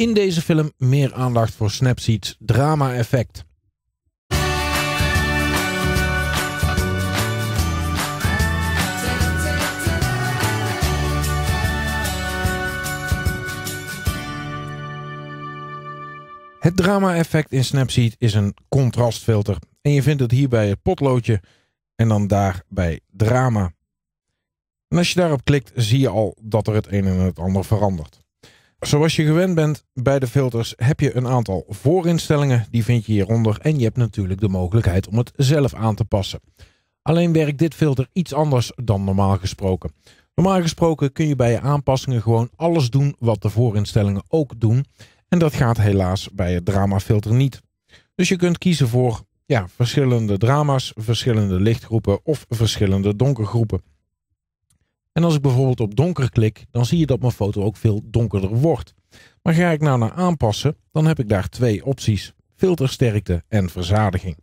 in deze film meer aandacht voor Snapseeds drama-effect. Het drama-effect in Snapseed is een contrastfilter. En je vindt het hier bij het potloodje en dan daar bij drama. En als je daarop klikt, zie je al dat er het een en het ander verandert. Zoals je gewend bent bij de filters heb je een aantal voorinstellingen. Die vind je hieronder en je hebt natuurlijk de mogelijkheid om het zelf aan te passen. Alleen werkt dit filter iets anders dan normaal gesproken. Normaal gesproken kun je bij je aanpassingen gewoon alles doen wat de voorinstellingen ook doen. En dat gaat helaas bij het dramafilter niet. Dus je kunt kiezen voor ja, verschillende drama's, verschillende lichtgroepen of verschillende donkergroepen. En als ik bijvoorbeeld op donker klik, dan zie je dat mijn foto ook veel donkerder wordt. Maar ga ik nou naar aanpassen, dan heb ik daar twee opties. Filtersterkte en verzadiging.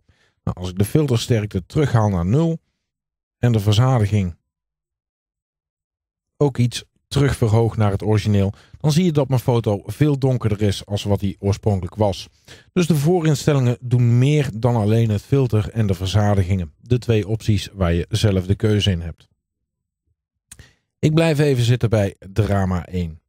Nou, als ik de filtersterkte terughaal naar 0 en de verzadiging ook iets terugverhoog naar het origineel, dan zie je dat mijn foto veel donkerder is als wat die oorspronkelijk was. Dus de voorinstellingen doen meer dan alleen het filter en de verzadigingen. De twee opties waar je zelf de keuze in hebt. Ik blijf even zitten bij drama 1.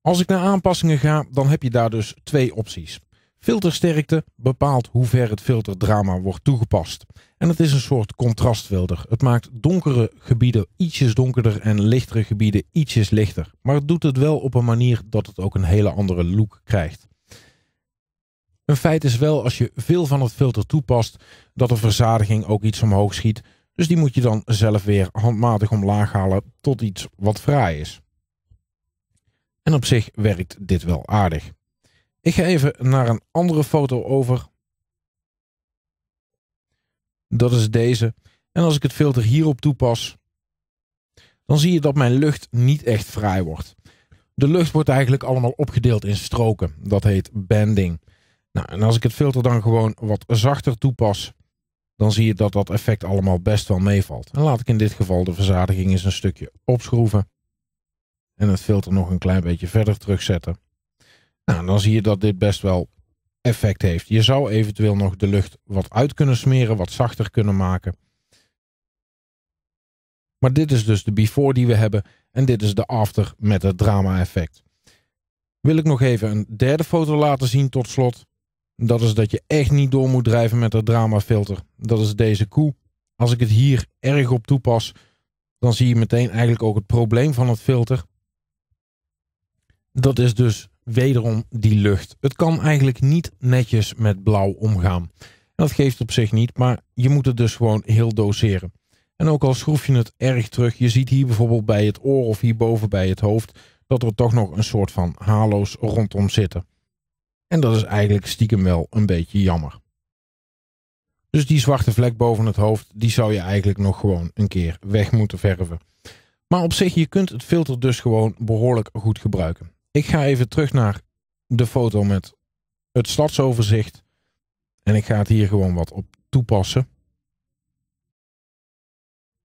Als ik naar aanpassingen ga, dan heb je daar dus twee opties. Filtersterkte bepaalt hoe ver het filterdrama wordt toegepast. En het is een soort contrastfilter. Het maakt donkere gebieden ietsjes donkerder en lichtere gebieden ietsjes lichter. Maar het doet het wel op een manier dat het ook een hele andere look krijgt. Een feit is wel, als je veel van het filter toepast, dat de verzadiging ook iets omhoog schiet, dus die moet je dan zelf weer handmatig omlaag halen tot iets wat vrij is. En op zich werkt dit wel aardig. Ik ga even naar een andere foto over. Dat is deze. En als ik het filter hierop toepas, dan zie je dat mijn lucht niet echt vrij wordt. De lucht wordt eigenlijk allemaal opgedeeld in stroken. Dat heet banding. Nou, en als ik het filter dan gewoon wat zachter toepas, dan zie je dat dat effect allemaal best wel meevalt. En laat ik in dit geval de verzadiging eens een stukje opschroeven. En het filter nog een klein beetje verder terugzetten. Nou, dan zie je dat dit best wel effect heeft. Je zou eventueel nog de lucht wat uit kunnen smeren, wat zachter kunnen maken. Maar dit is dus de before die we hebben en dit is de after met het drama effect. Wil ik nog even een derde foto laten zien tot slot. Dat is dat je echt niet door moet drijven met dat dramafilter. Dat is deze koe. Als ik het hier erg op toepas, dan zie je meteen eigenlijk ook het probleem van het filter. Dat is dus wederom die lucht. Het kan eigenlijk niet netjes met blauw omgaan. Dat geeft op zich niet, maar je moet het dus gewoon heel doseren. En ook al schroef je het erg terug, je ziet hier bijvoorbeeld bij het oor of hierboven bij het hoofd, dat er toch nog een soort van halo's rondom zitten. En dat is eigenlijk stiekem wel een beetje jammer. Dus die zwarte vlek boven het hoofd, die zou je eigenlijk nog gewoon een keer weg moeten verven. Maar op zich, je kunt het filter dus gewoon behoorlijk goed gebruiken. Ik ga even terug naar de foto met het stadsoverzicht. En ik ga het hier gewoon wat op toepassen.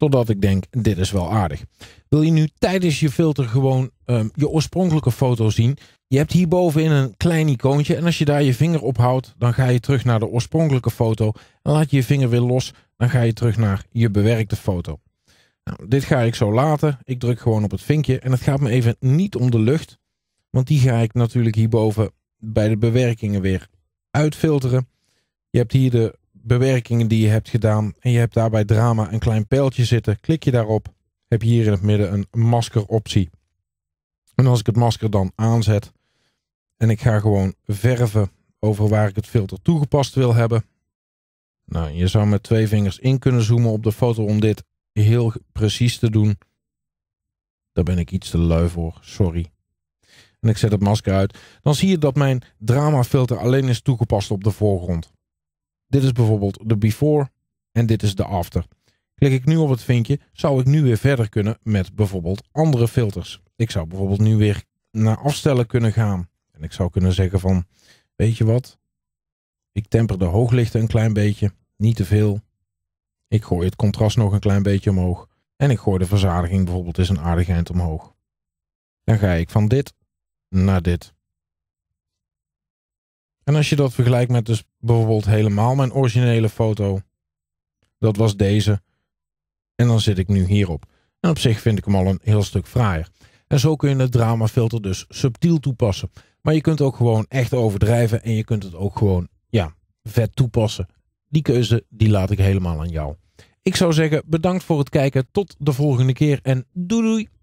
Totdat ik denk, dit is wel aardig. Wil je nu tijdens je filter gewoon ehm, je oorspronkelijke foto zien? Je hebt hierbovenin een klein icoontje en als je daar je vinger op houdt, dan ga je terug naar de oorspronkelijke foto. En laat je je vinger weer los, dan ga je terug naar je bewerkte foto. Nou, dit ga ik zo laten. Ik druk gewoon op het vinkje en het gaat me even niet om de lucht. Want die ga ik natuurlijk hierboven bij de bewerkingen weer uitfilteren. Je hebt hier de bewerkingen die je hebt gedaan en je hebt daarbij drama een klein pijltje zitten, klik je daarop, heb je hier in het midden een masker optie. En als ik het masker dan aanzet en ik ga gewoon verven over waar ik het filter toegepast wil hebben. Nou, je zou met twee vingers in kunnen zoomen op de foto om dit heel precies te doen. Daar ben ik iets te lui voor, sorry. En ik zet het masker uit. Dan zie je dat mijn drama filter alleen is toegepast op de voorgrond. Dit is bijvoorbeeld de before en dit is de after. Klik ik nu op het vinkje, zou ik nu weer verder kunnen met bijvoorbeeld andere filters. Ik zou bijvoorbeeld nu weer naar afstellen kunnen gaan. En ik zou kunnen zeggen van, weet je wat? Ik temper de hooglichten een klein beetje, niet te veel. Ik gooi het contrast nog een klein beetje omhoog. En ik gooi de verzadiging bijvoorbeeld eens een aardig eind omhoog. Dan ga ik van dit naar dit. En als je dat vergelijkt met de bijvoorbeeld helemaal mijn originele foto. Dat was deze. En dan zit ik nu hierop. En op zich vind ik hem al een heel stuk fraaier. En zo kun je het dramafilter dus subtiel toepassen. Maar je kunt ook gewoon echt overdrijven en je kunt het ook gewoon ja, vet toepassen. Die keuze die laat ik helemaal aan jou. Ik zou zeggen bedankt voor het kijken. Tot de volgende keer en doei doei.